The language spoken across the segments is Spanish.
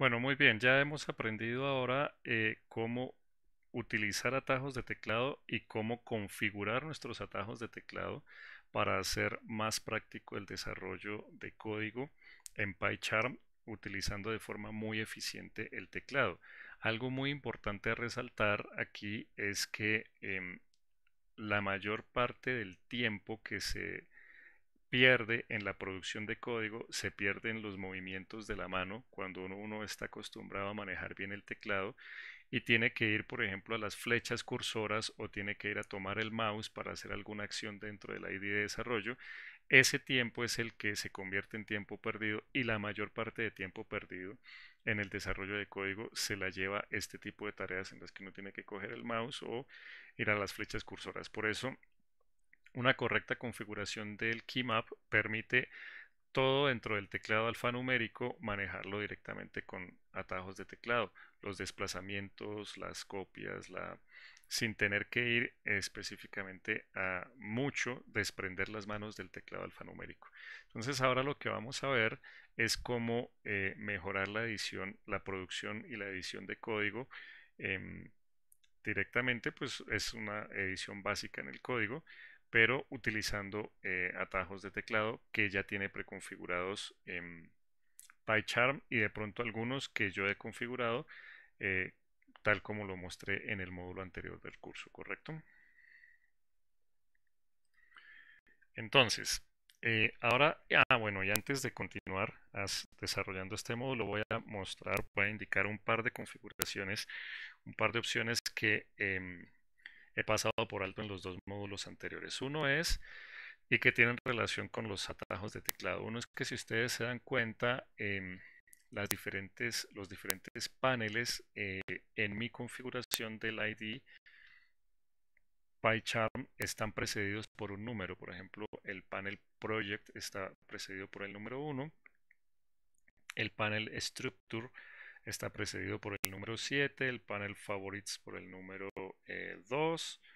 Bueno, muy bien, ya hemos aprendido ahora eh, cómo utilizar atajos de teclado y cómo configurar nuestros atajos de teclado para hacer más práctico el desarrollo de código en PyCharm utilizando de forma muy eficiente el teclado. Algo muy importante a resaltar aquí es que em, la mayor parte del tiempo que se pierde en la producción de código, se pierden los movimientos de la mano cuando uno, está acostumbrado a manejar bien el teclado y tiene que ir, por ejemplo, a las flechas cursoras o tiene que ir a tomar el mouse para hacer alguna acción dentro del ID de desarrollo. Ese tiempo es el que se convierte en tiempo perdido y la mayor parte de tiempo perdido en el desarrollo de código se la lleva este tipo de tareas en las que uno tiene que coger el mouse o ir a las flechas cursoras. Por eso una correcta configuración del keymap permite todo dentro del teclado alfanumérico manejarlo directamente con atajos de teclado, los desplazamientos, las copias, sin tener que ir específicamente a mucho desprender las manos del teclado alfanumérico. Entonces ahora lo que vamos a ver es cómo eh, mejorar la edición, la producción y la edición de código. Em, directamente pues es una edición básica en el código pero utilizando eh, atajos de teclado que ya tiene preconfigurados en PyCharm y de pronto algunos que yo he configurado eh, tal como lo mostré en el módulo anterior del curso, ¿correcto? Entonces, eh, ahora, ah, bueno, y antes de continuar desarrollando este módulo, voy a mostrar, voy a indicar un par de configuraciones, un par de opciones que em, he pasado por alto en los dos módulos anteriores. Uno es, y que tienen relación con los atajos de teclado. Uno es que si ustedes se dan cuenta, em, las diferentes, los diferentes paneles eh, en mi configuración del ID PyCharm están precedidos por un número. Por ejemplo, el panel Project está precedido por el número 1. El panel Structure está precedido por el número 7, el panel favorites por el número 2, eh,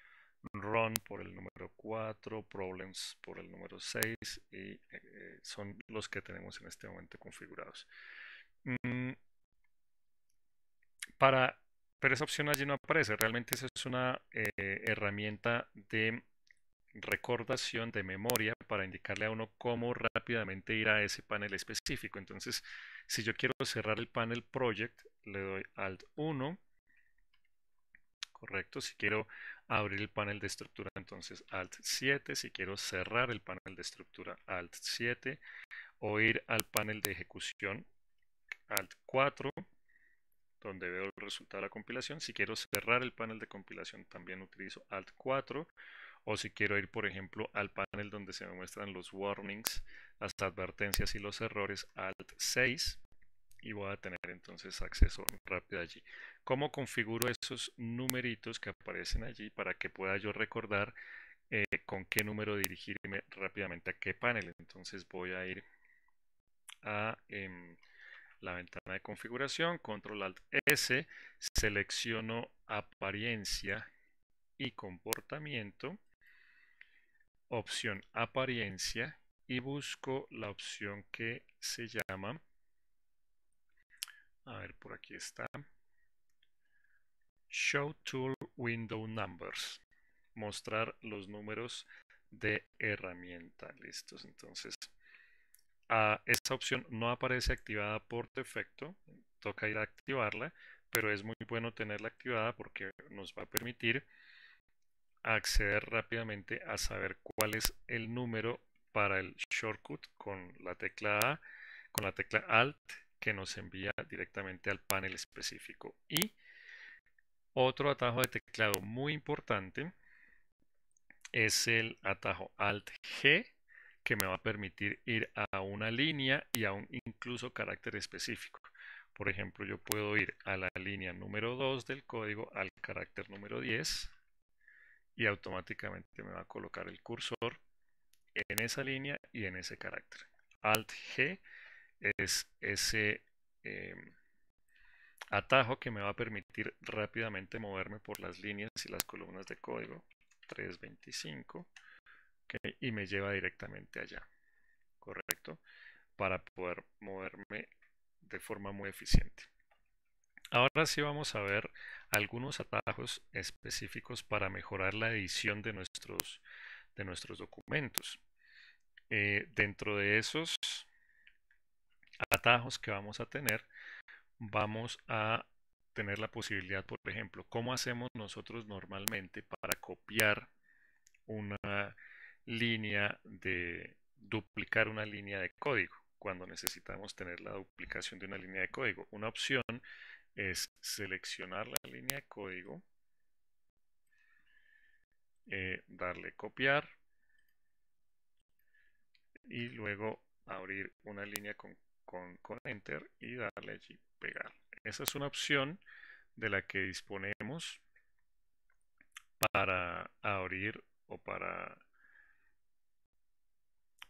run por el número 4, problems por el número 6 y eh, eh, son los que tenemos en este momento configurados. Mm, para, pero esa opción allí no aparece, realmente esa es una herramienta de recordación de memoria para indicarle a uno cómo rápidamente ir a ese panel específico. Entonces, si yo quiero cerrar el panel project, le doy alt 1. Correcto, si quiero abrir el panel de estructura, entonces alt 7. Si quiero cerrar el panel de estructura, alt 7. O ir al panel de ejecución, alt 4 donde veo el resultado de la compilación. Si quiero cerrar el panel de compilación, también utilizo Alt 4 o si quiero ir, por ejemplo, al panel donde se me muestran los warnings, las advertencias y los errores, Alt 6, y voy a tener entonces acceso rápido allí. ¿Cómo configuro esos numeritos que aparecen allí para que pueda yo recordar eh, con qué número dirigirme rápidamente a qué panel? Entonces voy a ir a em, la ventana de configuración, control alt S, selecciono apariencia y comportamiento opción apariencia y busco la opción que se llama a ver por aquí está show tool window numbers mostrar los números de herramienta listos entonces a esta opción no aparece activada por defecto toca ir a activarla pero es muy bueno tenerla activada porque nos va a permitir acceder rápidamente a saber cuál es el número para el shortcut con la tecla A, con la tecla Alt que nos envía directamente al panel específico. Y otro atajo de teclado muy importante es el atajo Alt G que me va a permitir ir a una línea y a un incluso carácter específico. Por ejemplo, yo puedo ir a la línea número 2 del código al carácter número 10 y automáticamente me va a colocar el cursor en esa línea y en ese carácter. Alt G es ese em, atajo que me va a permitir rápidamente moverme por las líneas y las columnas de código 325 y me lleva directamente allá, ¿correcto? Para poder moverme de forma muy eficiente. Ahora sí vamos a ver algunos atajos específicos para mejorar la edición de nuestros, de nuestros documentos. Eh, dentro de esos atajos que vamos a tener, vamos a tener la posibilidad, por ejemplo, cómo hacemos nosotros normalmente para copiar una línea de duplicar una línea de código cuando necesitamos tener la duplicación de una línea de código. Una opción es seleccionar la línea de código, eh, darle copiar y luego abrir una línea con, con, con enter y darle allí pegar. Esa es una opción de la que disponemos para abrir o para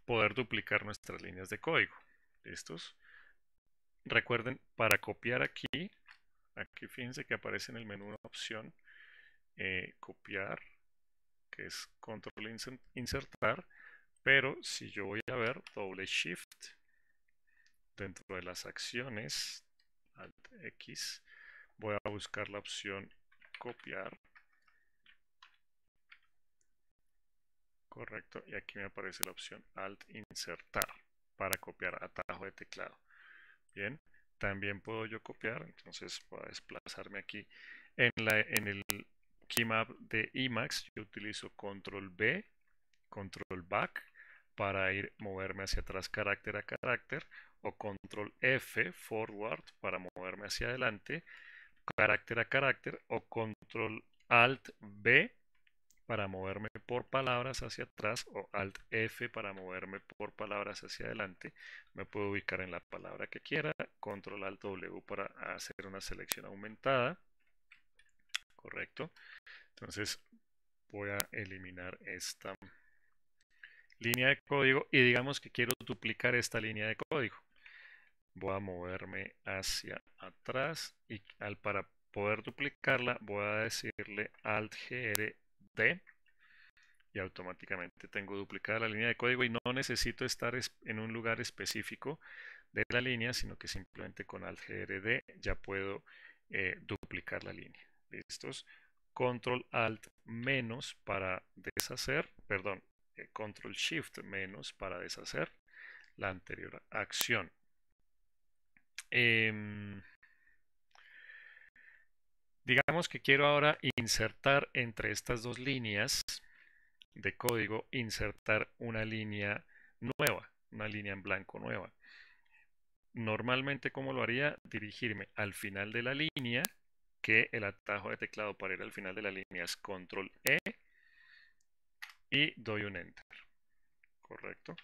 poder duplicar nuestras líneas de código. estos Recuerden, para copiar aquí fíjense que aparece en el menú una opción eh, copiar, que es control insertar, pero si yo voy a ver doble shift dentro de las acciones, alt X, voy a buscar la opción copiar. Correcto, y aquí me aparece la opción Alt Insertar para copiar atajo de teclado. Bien, también puedo yo copiar, entonces voy a desplazarme aquí en, la, en el keymap de Emacs, yo utilizo control B, control back para ir moverme hacia atrás carácter a carácter o control F, forward, para moverme hacia adelante, carácter a carácter o control alt B para moverme por palabras hacia atrás o Alt F para moverme por palabras hacia adelante. Me puedo ubicar en la palabra que quiera, Control Alt W para hacer una selección aumentada. Correcto. Entonces voy a eliminar esta línea de código y digamos que quiero duplicar esta línea de código. Voy a moverme hacia atrás y al para poder duplicarla voy a decirle Alt GR y automáticamente tengo duplicada la línea de código y no necesito estar en un lugar específico de la línea, sino que simplemente con Alt-G-R-D ya puedo eh, duplicar la línea. ¿Listos? Control Alt menos para deshacer, perdón, eh, Control Shift menos para deshacer la anterior acción. Em, Digamos que quiero ahora insertar entre estas dos líneas de código, insertar una línea nueva, una línea en blanco nueva. Normalmente, ¿cómo lo haría? Dirigirme al final de la línea, que el atajo de teclado para ir al final de la línea es control E y doy un enter. ¿Correcto?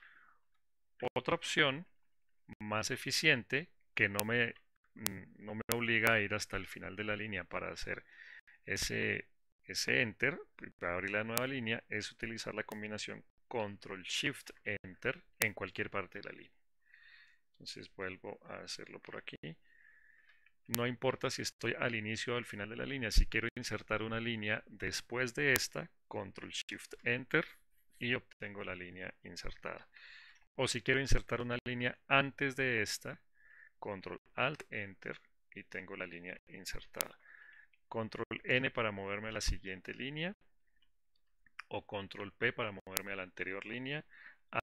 Otra opción más eficiente que no me Mm, no me obliga a ir hasta el final de la línea para hacer ese, ese enter, para abrir la nueva línea, es utilizar la combinación control shift enter en cualquier parte de la línea. Entonces vuelvo a hacerlo por aquí. No importa si estoy al inicio o al final de la línea, si quiero insertar una línea después de esta, control shift enter y obtengo la línea insertada. O si quiero insertar una línea antes de esta, Control Alt Enter y tengo la línea insertada. Control N para moverme a la siguiente línea o Control P para moverme a la anterior línea,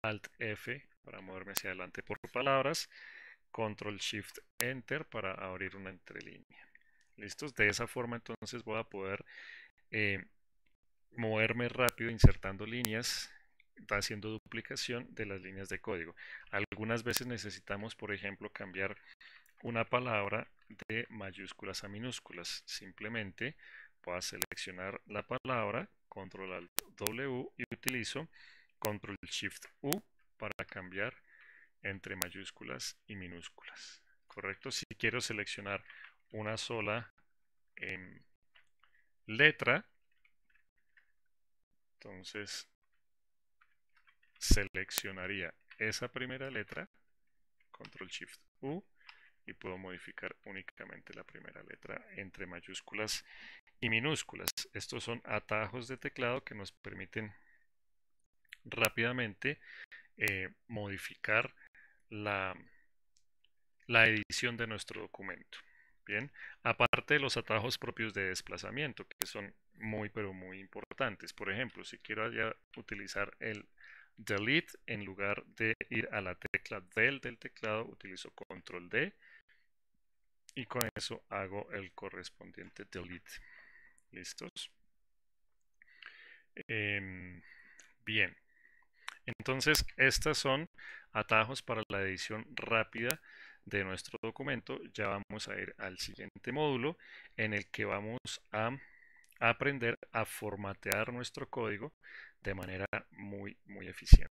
Alt F para moverme hacia adelante por palabras, Control Shift Enter para abrir una entrelínea. ¿Listos? De esa forma entonces voy a poder eh, moverme rápido insertando líneas está haciendo duplicación de las líneas de código. Algunas veces necesitamos, por ejemplo, cambiar una palabra de mayúsculas a minúsculas. Simplemente voy a seleccionar la palabra, control W y utilizo control shift U para cambiar entre mayúsculas y minúsculas. ¿Correcto? Si quiero seleccionar una sola em, letra, entonces seleccionaría esa primera letra, control shift U, y puedo modificar únicamente la primera letra entre mayúsculas y minúsculas. Estos son atajos de teclado que nos permiten rápidamente eh, modificar la, la edición de nuestro documento. Bien, aparte de los atajos propios de desplazamiento, que son muy pero muy importantes. Por ejemplo, si quiero utilizar el delete, en lugar de ir a la tecla del del teclado, utilizo control D y con eso hago el correspondiente delete. ¿Listos? Em, bien. Entonces, estos son atajos para la edición rápida de nuestro documento. Ya vamos a ir al siguiente módulo en el que vamos a aprender a formatear nuestro código de manera muy, muy eficiente.